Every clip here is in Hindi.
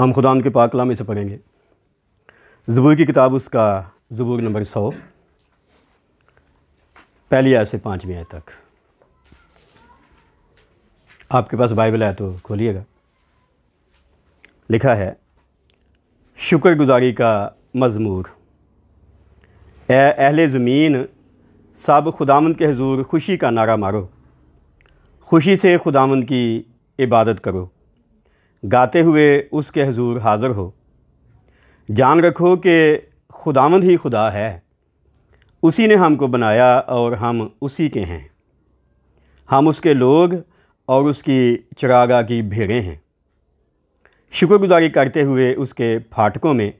हम खुदा के में से पढ़ेंगे ज़बूर की किताब उसका ज़बूर नंबर सौ पहली आय से पाँचवीं आय तक आपके पास बाइबल है तो खोलिएगा लिखा है शुक्रगुजारी का मजमूर ए अहल ज़मीन सब खुदामंद के हजूर खुशी का नारा मारो खुशी से खुदामंद की इबादत करो गाते हुए उसके हजूर हाज़र हो जान रखो कि खुदामंद ही खुदा है उसी ने हमको बनाया और हम उसी के हैं हम उसके लोग और उसकी चरागा की भेड़ें हैं शुक्रगुजारी करते हुए उसके फाटकों में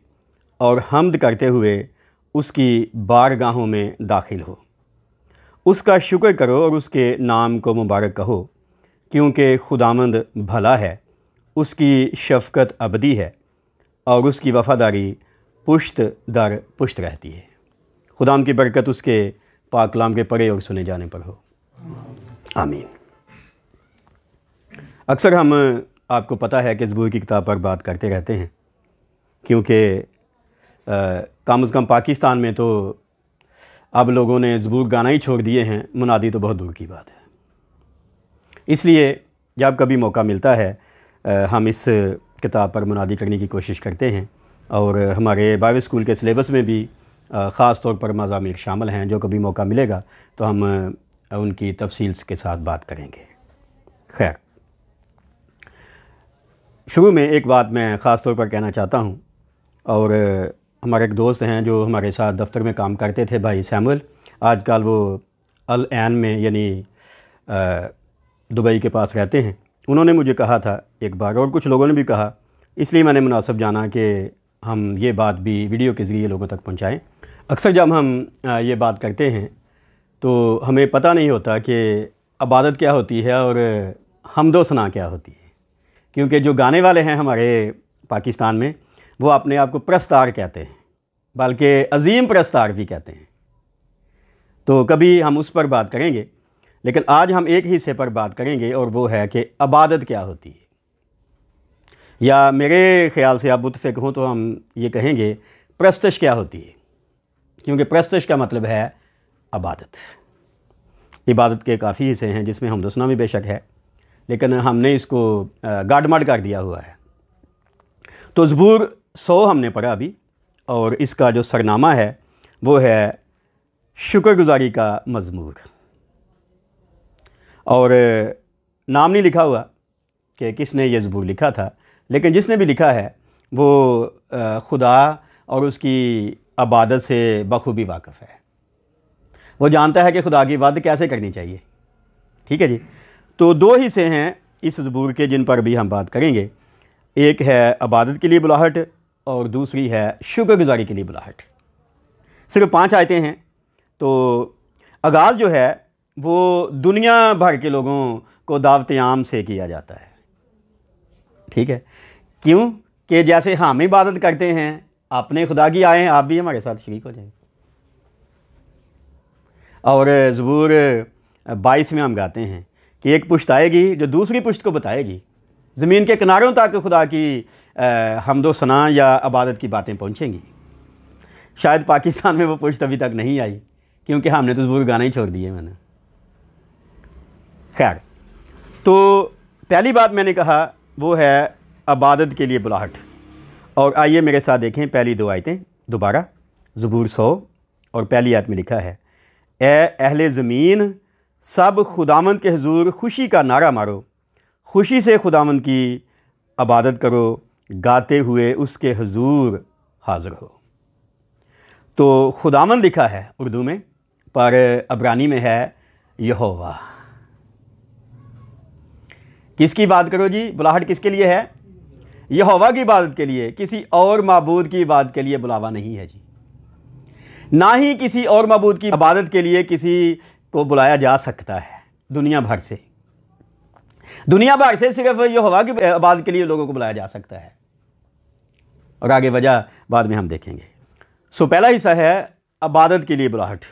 और हमद करते हुए उसकी बारगाहों में दाखिल हो उसका शुक्र करो और उसके नाम को मुबारक कहो क्योंकि खुदामंद भला है उसकी शफकत अबदी है और उसकी वफ़ादारी पुश्त दर पुश्त रहती है खुदाम की बरकत उसके पाकलाम के पढ़े और सुने जाने पर हो आमीन अक्सर हम आपको पता है कि जबूर की किताब पर बात करते रहते हैं क्योंकि कम अज़ कम पाकिस्तान में तो अब लोगों ने जबूर गाना ही छोड़ दिए हैं मुनादी तो बहुत दूर की बात है इसलिए जब कभी मौका मिलता है हम इस किताब पर मुनादी करने की कोशिश करते हैं और हमारे बाव स्कूल के सिलेबस में भी ख़ास तौर पर मजामी शामिल हैं जो कभी मौका मिलेगा तो हम उनकी तफसील के साथ बात करेंगे खैर शुरू में एक बात मैं ख़ास तौर पर कहना चाहता हूँ और हमारे एक दोस्त हैं जो हमारे साथ दफ्तर में काम करते थे भाई सैमुअल आजकल वो अल एन में यानी दुबई के पास रहते हैं उन्होंने मुझे कहा था एक बार और कुछ लोगों ने भी कहा इसलिए मैंने मुनासब जाना कि हम ये बात भी वीडियो के ज़रिए लोगों तक पहुँचाएँ अक्सर जब हम ये बात करते हैं तो हमें पता नहीं होता कि इबादत क्या होती है और हमदोसना क्या होती है क्योंकि जो गाने वाले हैं हमारे पाकिस्तान में वो अपने आप को प्रस्तार कहते हैं बल्कि अजीम प्रस्तार भी कहते हैं तो कभी हम उस पर बात करेंगे लेकिन आज हम एक हिस्से पर बात करेंगे और वो है कि अबादत क्या होती है या मेरे ख़्याल से आप मुतफ़ हों तो हम ये कहेंगे प्रस्तश क्या होती है क्योंकि प्रस्तश का मतलब है अबादत इबादत के काफ़ी हिस्से हैं जिसमें हम दुसना भी बेशक है लेकिन हमने इसको गाडमाड कर दिया हुआ है तो जबूर सौ हमने पढ़ा अभी और इसका जो सरनामा है वो है शुक्रगुजारी का मजमूर और नाम नहीं लिखा हुआ कि किसने ये ज़बूर लिखा था लेकिन जिसने भी लिखा है वो खुदा और उसकी आबादत से बखूबी वाकफ़ है वो जानता है कि खुदा की वाद कैसे करनी चाहिए ठीक है जी तो दो हिस्से हैं इस ज़बूर के जिन पर भी हम बात करेंगे एक है आबादत के लिए बुलाहट और दूसरी है शुक्रगुजारी के लिए बुलाहट सिर्फ पांच आयतें हैं तो आगाज़ जो है वो दुनिया भर के लोगों को दावत आम से किया जाता है ठीक है क्यों कि जैसे हम इबादत करते हैं अपने खुदा की आए हैं आप भी हमारे साथ शरीक हो जाएंगे और ज़बूर बाईस में हम गाते हैं कि एक पुश्त आएगी जो दूसरी पुश्त को बताएगी ज़मीन के किनारों तक खुदा की सना या इबादत की बातें पहुँचेंगी शायद पाकिस्तान में वो पुश्त अभी तक नहीं आई क्योंकि हमने तो ज़बूर गाना ही छोड़ दिए मैंने खैर तो पहली बात मैंने कहा वो है आबादत के लिए बुलाहट और आइए मेरे साथ देखें पहली दो आयतें दोबारा ज़बूर सो और पहली आयत में लिखा है ए अहल ज़मीन सब खुदामंद के हजूर खुशी का नारा मारो खुशी से खुदामंद की आबादत करो गाते हुए उसके हजूर हाज़िर हो तो खुदामंद लिखा है उर्दू में पर अबरानी में है यहोवा किसकी बात करो जी बुलाहट किसके लिए है यहोवा की इबादत के लिए किसी और मबूद की इबादत के लिए बुलावा नहीं है जी ना ही किसी और मबूद की इबादत के लिए किसी को बुलाया जा सकता है दुनिया भर से दुनिया भर से सिर्फ यहोवा की इबादत के लिए लोगों को बुलाया जा सकता है और आगे वजह बाद में हम देखेंगे सो पहला हिस्सा है इबादत के लिए बुलाहट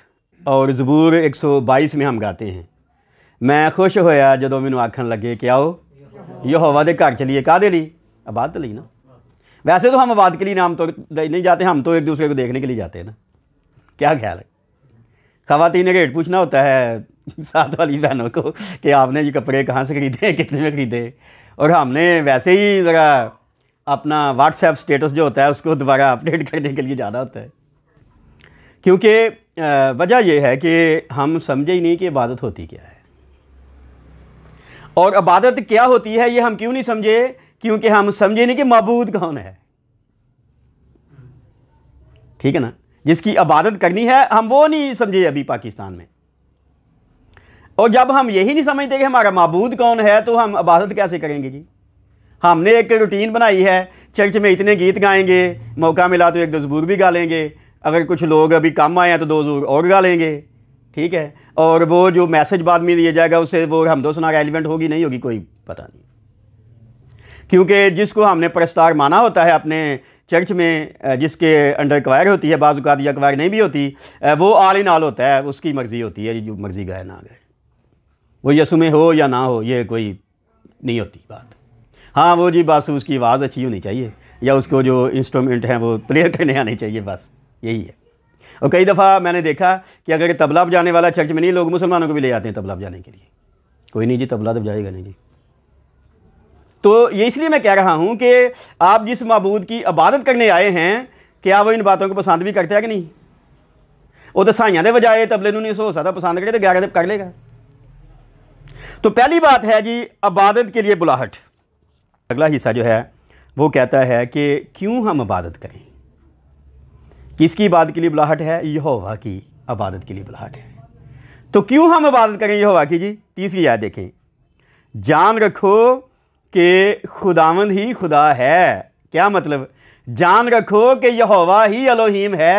और ज़बूर 122 में हम गाते हैं मैं खुश होया जो मैं आखन लगे कि आओ यहोवा के घर चलीए ਕਾਦੇ आबाद ਆਬਾਦ ਲਈ ना वैसे तो हम आबाद के लिए नाम तो नहीं जाते हम तो एक दूसरे को देखने के लिए जाते हैं ना क्या ख्याल है खातन ने हेट पूछना होता है साथ वाली बहनों को कि आपने ये कपड़े कहाँ से ख़रीदे कितने में ख़रीदे और हमने वैसे ही ज़रा अपना व्हाट्सएप स्टेटस जो होता है उसको दोबारा अपडेट करने के लिए जाना होता है क्योंकि वजह यह है कि हम समझे ही नहीं कि इबादत होती क्या है और इबादत क्या होती है ये हम क्यों नहीं समझे क्योंकि हम समझे नहीं कि मबूद कौन है ठीक है ना जिसकी इबादत करनी है हम वो नहीं समझे अभी पाकिस्तान में और जब हम यही नहीं समझते कि हमारा मबूद कौन है तो हम इबादत कैसे करेंगे जी हमने एक रूटीन बनाई है चर्च में इतने गीत गाएंगे मौका मिला तो एक दो जबूर भी गा लेंगे अगर कुछ लोग अभी कम आए हैं तो दो जबूर और गा लेंगे ठीक है और वो जो मैसेज बाद में दिया जाएगा उससे वो हम दो सुना रेलिवेंट होगी नहीं होगी कोई पता नहीं क्योंकि जिसको हमने प्रस्तार माना होता है अपने चर्च में जिसके अंडर क्वायर होती है बाजू या क्वायर नहीं भी होती वो आल इन आल होता है उसकी मर्ज़ी होती है जो मर्ज़ी गए ना गए वो यसु में हो या ना हो ये कोई नहीं होती बात हाँ वो जी बस उसकी आवाज़ अच्छी होनी चाहिए या उसको जो इंस्ट्रूमेंट हैं वो प्लेयर करने आने चाहिए बस यही है और कई दफ़ा मैंने देखा कि अगर तबला बजाने वाला चर्च में नहीं लोग मुसलमानों को भी ले आते हैं तबला बजाने के लिए कोई नहीं जी तबला तो बजाएगा नहीं जी तो ये इसलिए मैं कह रहा हूँ कि आप जिस मबूद की इबादत करने आए हैं क्या वो इन बातों को पसंद भी करते हैं कि नहीं वो तो साइया ने बजाए तबले नहीं सो ਸੋ पसंद करे तो ग्यारह कर लेगा तो पहली बात है जी इबादत के लिए बुलाहट अगला हिस्सा जो है वो कहता है कि क्यों हम इबादत करें किसकी इबादत के लिए बुलाहट है यहोवा की इबादत के लिए बुलाहट है तो क्यों हम इबादत करें यहोवा की जी तीसरी याद देखें जान रखो कि खुदावंद ही खुदा है क्या मतलब जान रखो कि यहोवा ही अलोहीम है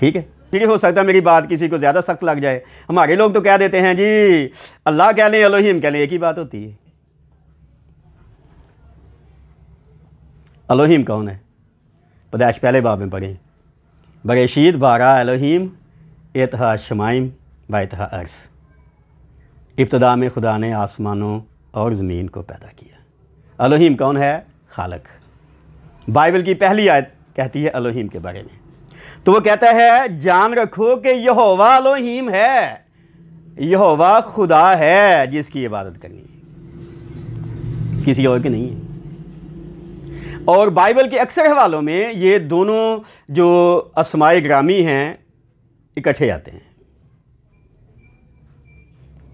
ठीक है ठीक है हो सकता है मेरी बात किसी को ज़्यादा सख्त लग जाए हमारे लोग तो कह देते हैं जी अल्लाह कह लें अलोहीम कह लें एक ही बात होती है अलोहीम कौन है पदाश पहले बाब में पढ़ें बरेशीद बारा अलोहीम एतहा शमाइम बातहा अर्स इब्तदा में खुदा ने आसमानों और ज़मीन को पैदा किया अलोहीम कौन है खालक बाइबल की पहली आयत कहती है अलोहीम के बारे में तो वो कहता है जान रखो कि यहोवा अलोहीम है यहोवा खुदा है जिसकी इबादत करनी है किसी और की नहीं है और बाइबल के अक्सर हवालों में ये दोनों जो असमाय ग्रामी हैं इकट्ठे आते हैं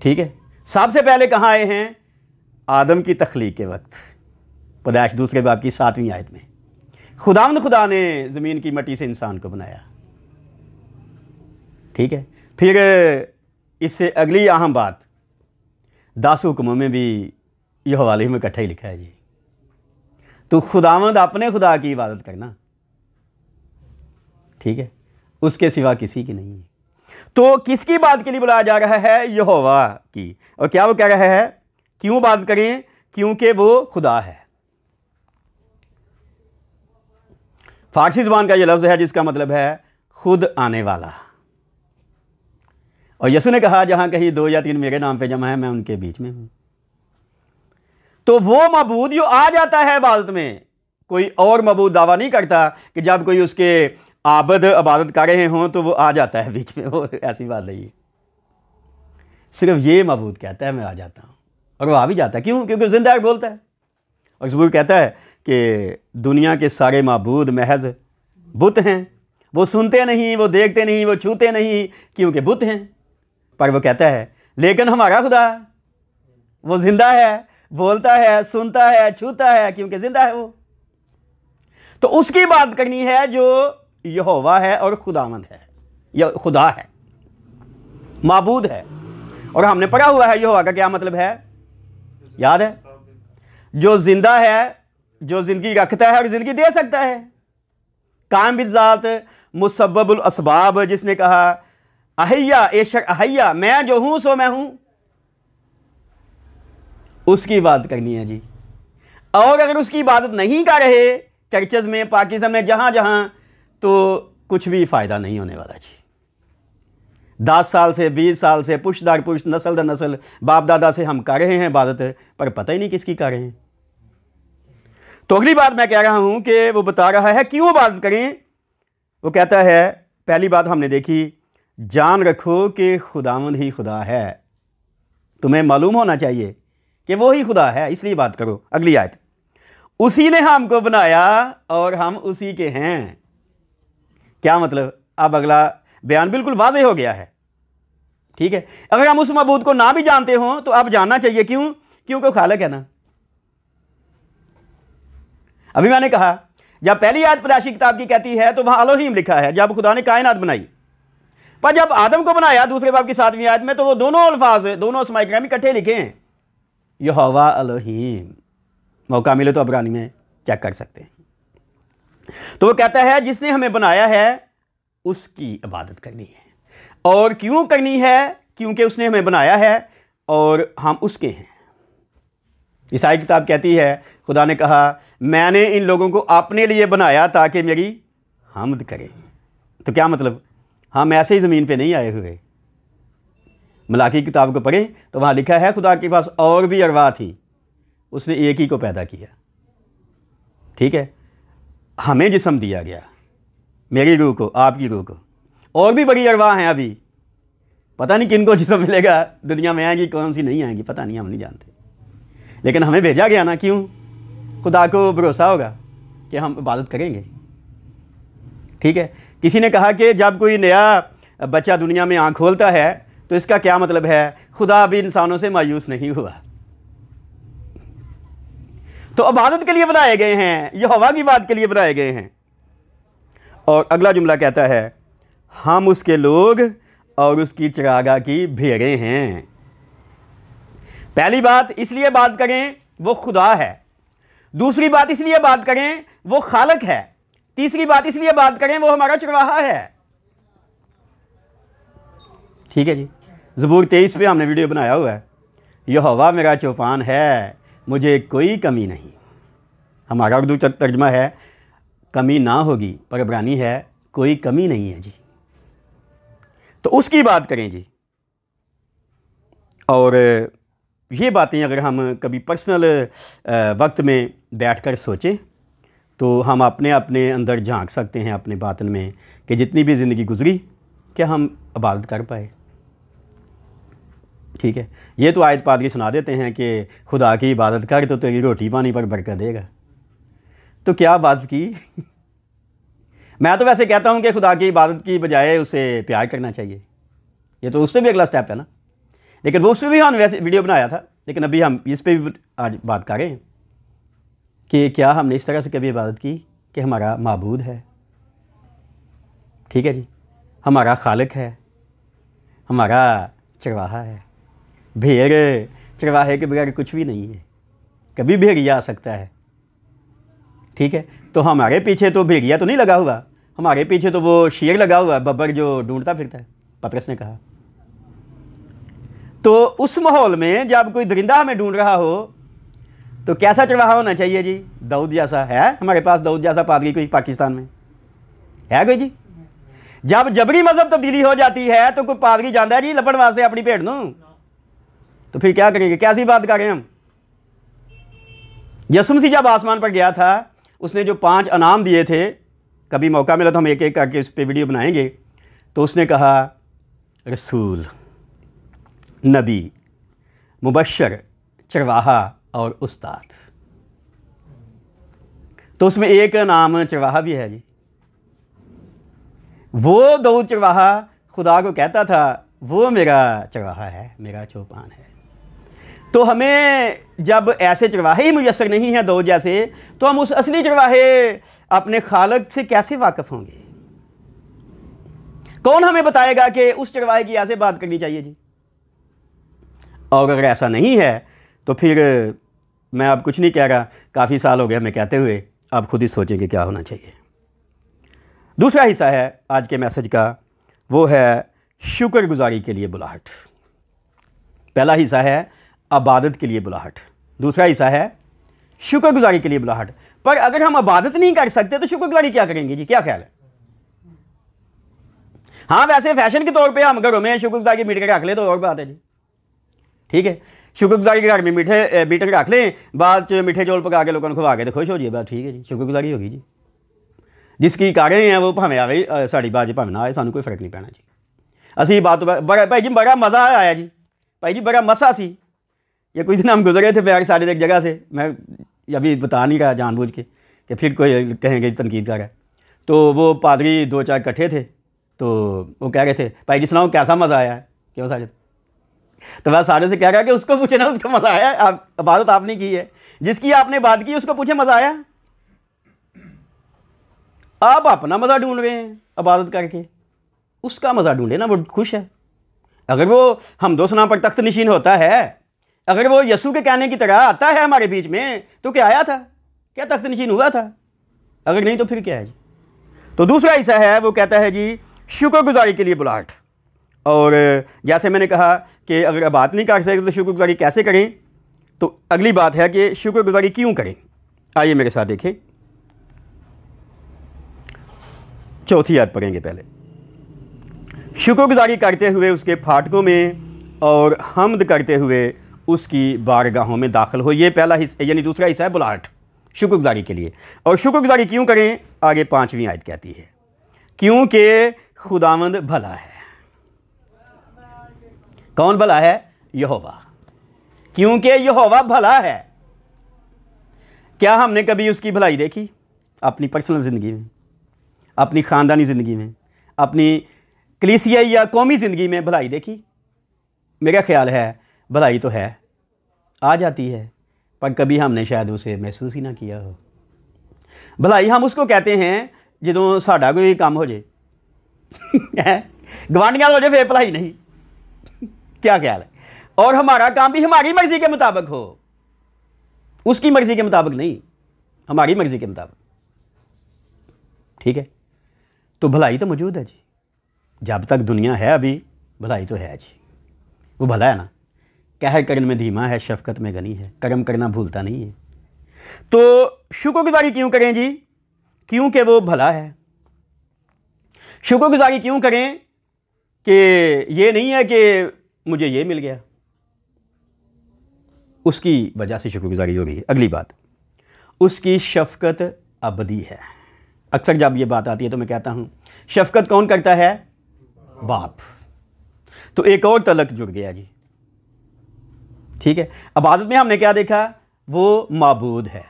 ठीक है सबसे पहले कहाँ आए हैं आदम की तख्लीक के वक्त पदाइश दूसरे बाप की सातवीं आयत में खुदाम खुदा ने ज़मीन की मटी से इंसान को बनाया ठीक है फिर इससे अगली अहम बात दास हुक्मों में भी यह हवाले में इकट्ठा ही लिखा है जी तो खुदावंद अपने खुदा की इबादत करना ठीक है उसके सिवा किसी की नहीं है तो किसकी बात के लिए बुलाया जा रहा है यहोवा की और क्या वो कह रहा है क्यों बात करें क्योंकि वो खुदा है फारसी ज़बान का ये लफ्ज़ है जिसका मतलब है खुद आने वाला और यसु ने कहा जहां कहीं दो या तीन मेरे नाम पे जमा है मैं उनके बीच में हूं तो वो मबूद जो आ जाता है इबादत में कोई और मबूद दावा नहीं करता कि जब कोई उसके आबद इबादत कर रहे हों तो वो आ जाता है बीच में वो ऐसी बात नहीं सिर्फ ये मबूद कहता है मैं आ जाता हूँ और वो आ भी जाता है क्यों क्योंकि जिंदा बोलता है और जबूर कहता है कि दुनिया के सारे मबूद महज बुत हैं वो सुनते नहीं वो देखते नहीं वो छूते नहीं क्योंकि बुत हैं पर वो कहता है लेकिन हमारा खुदा वो ज़िंदा है बोलता है सुनता है छूता है क्योंकि जिंदा है वो तो उसकी बात करनी है जो यहोवा है और खुदामंद है या खुदा है मबूद है और हमने पढ़ा हुआ है यहोवा का क्या मतलब है याद है जो जिंदा है जो ज़िंदगी रखता है और ज़िंदगी दे सकता है काम बिजात असबाब जिसने कहा अहैया एशक अहैया मैं जो हूं सो मैं हूं उसकी इबादत करनी है जी और अगर उसकी इबादत नहीं कर रहे चर्चेज में पाकिस्तान में जहाँ जहाँ तो कुछ भी फ़ायदा नहीं होने वाला जी दस साल से बीस साल से पुश दर पुश नसल दर नसल बाप दादा से हम कर रहे हैं इबादत पर पता ही नहीं किसकी कर रहे हैं तो अगली बात मैं कह रहा हूँ कि वो बता रहा है क्यों इबादत करें वो कहता है पहली बात हमने देखी जान रखो कि खुदावंद ही खुदा है तुम्हें मालूम होना चाहिए कि वो ही खुदा है इसलिए बात करो अगली आयत उसी ने हमको बनाया और हम उसी के हैं क्या मतलब अब अगला बयान बिल्कुल वाजे हो गया है ठीक है अगर हम उस मबूद को ना भी जानते हों तो आप जानना चाहिए क्यों क्योंकि खालक है ना अभी मैंने कहा जब पहली आयत पदाशी किताब की कहती है तो वहां अलोहीम लिखा है जब खुदा ने कायनात बनाई पर जब आदम को बनाया दूसरे बाब की सातवीं आयत में तो वो दोनों अल्फाज दोनों स्माइक्राम इकट्ठे लिखे हैं यहोवा अलोहीम मौका मिले तो अबरानी में चेक कर सकते हैं तो वो कहता है जिसने हमें बनाया है उसकी इबादत करनी है और क्यों करनी है क्योंकि उसने हमें बनाया है और हम उसके हैं ईसाई किताब कहती है खुदा ने कहा मैंने इन लोगों को अपने लिए बनाया ताकि मेरी हमद करें तो क्या मतलब हम ऐसे ही ज़मीन पे नहीं आए हुए मलाकी किताब को पढ़ें तो वहाँ लिखा है खुदा के पास और भी अरवा थी उसने एक ही को पैदा किया ठीक है हमें जिसम दिया गया मेरी रूह को आपकी रूह को और भी बड़ी अरवा हैं अभी पता नहीं किन को जिसम मिलेगा दुनिया में आएंगी कौन सी नहीं आएंगी पता नहीं हम नहीं जानते लेकिन हमें भेजा गया ना क्यों खुदा को भरोसा होगा कि हम इबादत करेंगे ठीक है किसी ने कहा कि जब कोई नया बच्चा दुनिया में आँख खोलता है तो इसका क्या मतलब है खुदा भी इंसानों से मायूस नहीं हुआ तो इबादत के लिए बनाए गए हैं यह हवा की बात के लिए बनाए गए हैं और अगला जुमला कहता है हम उसके लोग और उसकी चरागा की भेड़े हैं पहली बात इसलिए बात करें वो खुदा है दूसरी बात इसलिए बात करें वो खालक है तीसरी बात इसलिए बात करें वो हमारा चरवाहा है ठीक है जी जबूर तेईस पे हमने वीडियो बनाया हुआ है यह हवा मेरा चौपान है मुझे कोई कमी नहीं हमारा उर्दू तर्जमा है कमी ना होगी पर अबरानी है कोई कमी नहीं है जी तो उसकी बात करें जी और ये बातें अगर हम कभी पर्सनल वक्त में बैठकर सोचें तो हम अपने अपने अंदर झांक सकते हैं अपने बातन में कि जितनी भी ज़िंदगी गुजरी क्या हम इबादत कर पाए ठीक है ये तो आयत पाद की सुना देते हैं कि खुदा की इबादत कर तो तेरी रोटी पानी पर बरकत देगा तो क्या बात की मैं तो वैसे कहता हूँ कि खुदा की इबादत की बजाय उसे प्यार करना चाहिए ये तो उससे भी अगला स्टेप है ना लेकिन वो उस पर भी हम वैसे वीडियो बनाया था लेकिन अभी हम इस पर भी आज बात कर रहे हैं कि क्या हमने इस तरह से कभी इबादत की कि हमारा मबूद है ठीक है जी हमारा खालक है हमारा चरवाहा है भेड़ चरवाहे के बगैर कुछ भी नहीं है कभी भेड़िया आ सकता है ठीक है तो हमारे पीछे तो भेड़िया तो नहीं लगा हुआ हमारे पीछे तो वो शेर लगा हुआ है बब्बर जो ढूंढता फिरता है पतरस ने कहा तो उस माहौल में जब कोई दरिंदा हमें ढूंढ रहा हो तो कैसा चरवाहा होना चाहिए जी दाऊद जैसा है हमारे पास दाऊद जैसा पादरी कोई पाकिस्तान में है कोई जी जब जबरी मजहब तब्दीली हो जाती है तो कोई पादरी जाता है जी लपड़ वास्ते अपनी भेड़ न तो फिर क्या करेंगे कैसी बात कर रहे हैं हम यसुमसी जब आसमान पर गया था उसने जो पांच अनाम दिए थे कभी मौका मिला तो हम एक एक करके उस पर वीडियो बनाएंगे तो उसने कहा रसूल नबी मुबशर चरवाहा और उस्ताद तो उसमें एक नाम चरवाहा भी है जी वो दो चरवाहा खुदा को कहता था वो मेरा चरवाहा है मेरा चौपान है तो हमें जब ऐसे चरवाहे ही मुयसर नहीं हैं दो जैसे तो हम उस असली चरवाहे अपने खालक से कैसे वाकफ़ होंगे कौन हमें बताएगा कि उस चरवाहे की ऐसे बात करनी चाहिए जी और अगर ऐसा नहीं है तो फिर मैं अब कुछ नहीं कह रहा काफ़ी साल हो गए मैं कहते हुए आप खुद ही सोचेंगे क्या होना चाहिए दूसरा हिस्सा है आज के मैसेज का वो है शुक्रगुजारी के लिए बुलाहट पहला हिस्सा है आबादत के लिए बुलाहट दूसरा हिस्सा है शुक्रगुजारी के लिए बुलाहट पर अगर हम अबादत नहीं कर सकते तो शुक्रगुजारी क्या करेंगे जी क्या ख्याल है हाँ वैसे फैशन के तौर पे हम घरों में शुक्रगुजारी मीटर रख लें तो और बात है जी ठीक है शुक्रगुजारी के घर में मीठे मीटर रख लें बाद मीठे चौल पका के लोगों को खुवा के तो खुश हो जाइए बात ठीक है जी शुक्रगुजारी होगी जी जिसकी कारण हैं वो भावें गई साड़ी बात भावें ना आए सू कोई फर्क नहीं पैना जी असी बात बड़ा भाई जी बड़ा मज़ा आया जी भाई जी बड़ा मसा सी ये कुछ दिन हम गुजरे थे प्यार सारे एक जगह से मैं अभी बता नहीं रहा जानबूझ के कि फिर कोई कहेंगे तनकीद कर रहा है तो वो पादरी दो चार इकट्ठे थे तो वो कह रहे थे भाई सुनाओ कैसा मज़ा आया है क्यों सारे तो मैं सारे से कह रहा कि उसको पूछे ना उसका मज़ा आया आप इबादत तो आपने की है जिसकी आपने बात की उसको पूछे मज़ा आया आप अपना मज़ा ढूंढ रहे हैं इबादत करके उसका मज़ा ढूंढे ना वो खुश है अगर वो हम दो सुना पर तख्त नशीन होता है अगर वो यसु के कहने की तरह आता है हमारे बीच में तो क्या आया था क्या तख्त नशीन हुआ था अगर नहीं तो फिर क्या है जी तो दूसरा ऐसा है वो कहता है जी शुक्रगुजारी के लिए बुलाहट और जैसे मैंने कहा कि अगर बात नहीं कर सकते तो शुक्रगुजारी कैसे करें तो अगली बात है कि शुक्रगुजारी क्यों करें आइए मेरे साथ देखें चौथी याद पढ़ेंगे पहले शुक्रगुजारी करते हुए उसके फाटकों में और हमद करते हुए उसकी बारगाहों में दाखिल हो ये पहला हिस्सा यानी दूसरा हिस्सा है बुलाहट शुक्रगुजारी के लिए और शुक्रगुजारी क्यों करें आगे पाँचवीं आयत कहती है क्योंकि खुदावंद भला है कौन भला है यहोवा क्योंकि यहोवा भला है क्या हमने कभी उसकी भलाई देखी अपनी पर्सनल ज़िंदगी में अपनी ख़ानदानी ज़िंदगी में अपनी कलीसियाई या कौमी ज़िंदगी में भलाई देखी मेरा ख्याल है भलाई तो है आ जाती है पर कभी हमने शायद उसे महसूस ही ना किया हो भलाई हम उसको कहते हैं जो ਸਾਡਾ कोई काम हो जाए ਗਵਾਂਢੀਆਂ हो जाए फिर भलाई नहीं क्या ख्याल है और हमारा काम भी हमारी मर्जी के मुताबिक हो उसकी मर्जी के मुताबिक नहीं हमारी मर्जी के मुताबिक ठीक है तो भलाई तो मौजूद है जी जब तक दुनिया है अभी भलाई तो है जी वो भला है ना कह करण में धीमा है शफकत में गनी है कर्म करना भूलता नहीं है तो शुक्रगुजारी क्यों करें जी क्योंकि वो भला है शुक्रगुजारी क्यों करें कि ये नहीं है कि मुझे ये मिल गया उसकी वजह से शुक्रगुजारी हो गई अगली बात उसकी शफकत अबदी है अक्सर जब ये बात आती है तो मैं कहता हूँ शफकत कौन करता है बाप तो एक और तलक जुड़ गया जी ठीक है अबादत में हमने क्या देखा वो मबूद है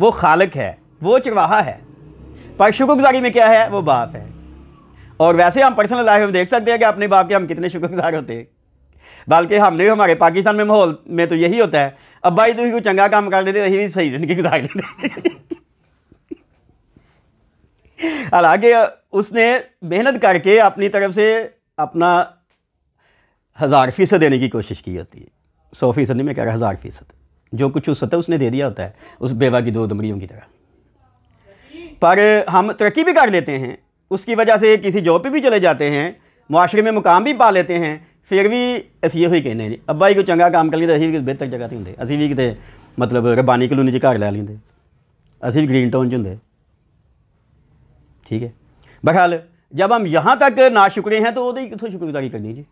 वो खालक है वो चरवाहा है पर शुक्रगुजारी में क्या है वो बाप है और वैसे हम पर्सनल लाइफ में देख सकते हैं कि अपने बाप के हम कितने शुक्रगुजार होते हैं बल्कि हमने हमारे पाकिस्तान में माहौल में तो यही होता है अब भाई तुम्हें कोई चंगा काम कर लेते अही भी सही जिंदगी गुजार लेते हालांकि उसने मेहनत करके अपनी तरफ से अपना हज़ार फीसद देने की कोशिश की होती है सौ फ़ीसद नहीं मैं कह रहा हज़ार फ़ीसद जो कुछ उस सतह उसने दे दिया होता है उस बेवा की दो दमड़ियों की तरह पर हम तरक्की भी कर लेते हैं उसकी वजह से किसी जॉब पर भी चले जाते हैं माशरे में मुकाम भी पा लेते हैं फिर भी अस यही ही कहने जी अब्बा जी कोई चंगा काम कर लिया तो अभी भी बेहतर जगह तो होंगे अभी भी कितने मतलब रबानी कलोनी घर लै लेंगे असं भी ग्रीन टाउन च होंगे ठीक है बहरहाल जब हम यहाँ तक ना शुक्रे हैं तो वो कितों शुक्रगुजारी करनी जी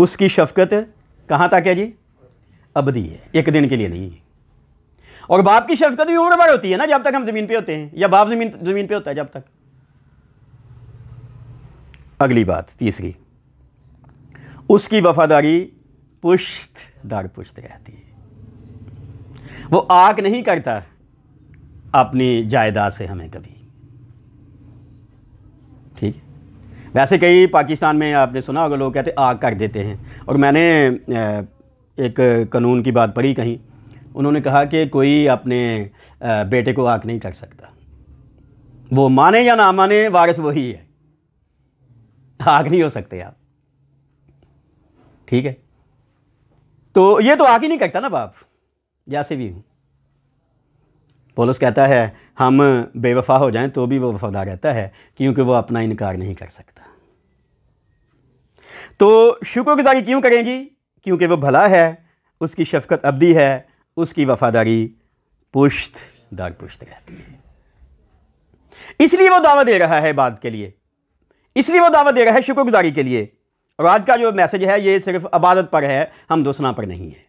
उसकी शफकत कहाँ तक है जी अबदी है एक दिन के लिए नहीं और बाप की शफकत भी उम्र भर होती है ना जब तक हम ज़मीन पे होते हैं या बाप ज़मीन ज़मीन पे होता है जब तक अगली बात तीसरी उसकी वफादारी पुश्त दर पुश्त रहती है वो आग नहीं करता अपनी जायदाद से हमें कभी वैसे कई पाकिस्तान में आपने सुना होगा लोग कहते आग कर देते हैं और मैंने एक कानून की बात पढ़ी कहीं उन्होंने कहा कि कोई अपने बेटे को आग नहीं कर सकता वो माने या ना माने वारिस वही है आग नहीं हो सकते आप ठीक है तो ये तो आग ही नहीं करता ना बाप जैसे भी हूँ पोलस कहता है हम बेवफा हो जाएं तो भी वो वफादार रहता है क्योंकि वो अपना इनकार नहीं कर सकता तो शुक्रगुजारी क्यों करेंगी क्योंकि वो भला है उसकी शफकत अबदी है उसकी वफादारी पुश्त दर पुश्त रहती है इसलिए वो दावा दे रहा है बाद के लिए इसलिए वो दावा दे रहा है शुक्रगुजारी के लिए और आज का जो मैसेज है ये सिर्फ अबादत पर है हम दोसना पर नहीं है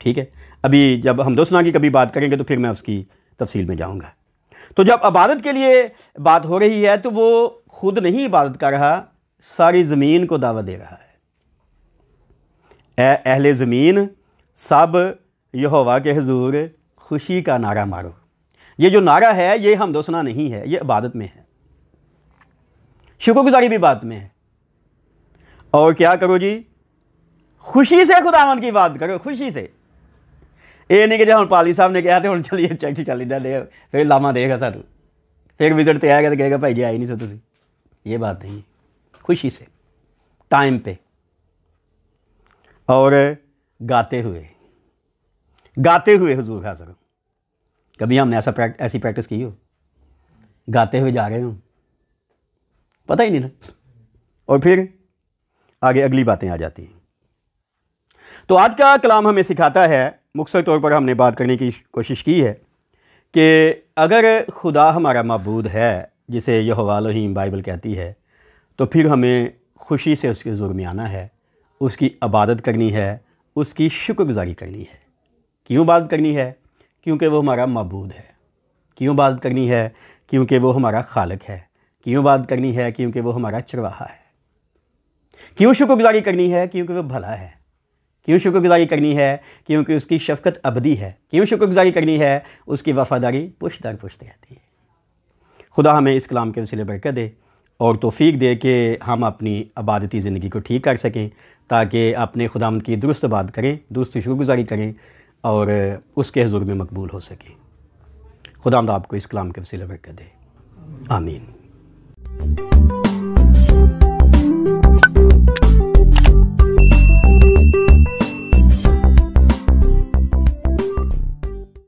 ठीक है अभी जब हम दोस्ना की कभी बात करेंगे तो फिर मैं उसकी तफसील में जाऊँगा तो जब इबादत के लिए बात हो रही है तो वो खुद नहीं इबादत कर रहा सारी ज़मीन को दावा दे रहा है अहल ज़मीन सब यहोवा के हजूर खुशी का नारा मारो ये जो नारा है ये हम दोस्ना नहीं है ये इबादत में है शुक्रगुजारी भी बात में है और क्या करो जी खुशी से खुदावन की बात करो खुशी से नहीं कि जो हम पाली साहब ने कहा तो हम चलिए ਚਲੀਏ चल ਚੱਲੀ ਜਾਂਦੇ ਫਿਰ ਲਾਮਾ ਦੇਗਾ ਸਾਨੂੰ ਫਿਰ ਵਿਜ਼ਿਟ ਤੇ तो कहेगा भाई जी आई नहीं सो तुम ये बात नहीं है खुशी से टाइम पे और गाते हुए गाते हुए हजूर खा सर कभी हमने ऐसा प्रैक्ट, ऐसी प्रैक्टिस की हो गाते हुए जा रहे हो पता ही नहीं ना और फिर आगे अगली बातें आ जाती हैं तो आज का कलाम हमें सिखाता है मुख्तर तौर पर हमने बात करने की कोशिश की है कि अगर खुदा हमारा मबूद है जिसे यह ही बाइबल कहती है तो फिर हमें खुशी से उसके जुर्म में आना है उसकी इबादत करनी है उसकी शुक्रगुजारी करनी है क्यों बात करनी है क्योंकि वो हमारा मबूद है क्यों बात करनी है क्योंकि वो हमारा खालक है क्यों बात करनी है क्योंकि वो हमारा चरवाहा है क्यों शुक्रगुजारी करनी है क्योंकि वो भला है क्यों शुक्रगुजारी करनी है क्योंकि उसकी शफकत अबदी है क्यों शुक्रगुजारी करनी है उसकी वफादारी पुश दर पुश्त रहती है खुदा हमें इस कलाम के वसीले बरकत दे और तोफ़ी दे कि हम अपनी आबादती ज़िंदगी को ठीक कर सकें ताकि अपने खुदाम की दुरुस्त बात करें दुरुस्त शुक्रगुजारी करें और उसके हजूर में मकबूल हो खुदा खुदाम आपको इस कलाम के वसीले बरकत दे आमीन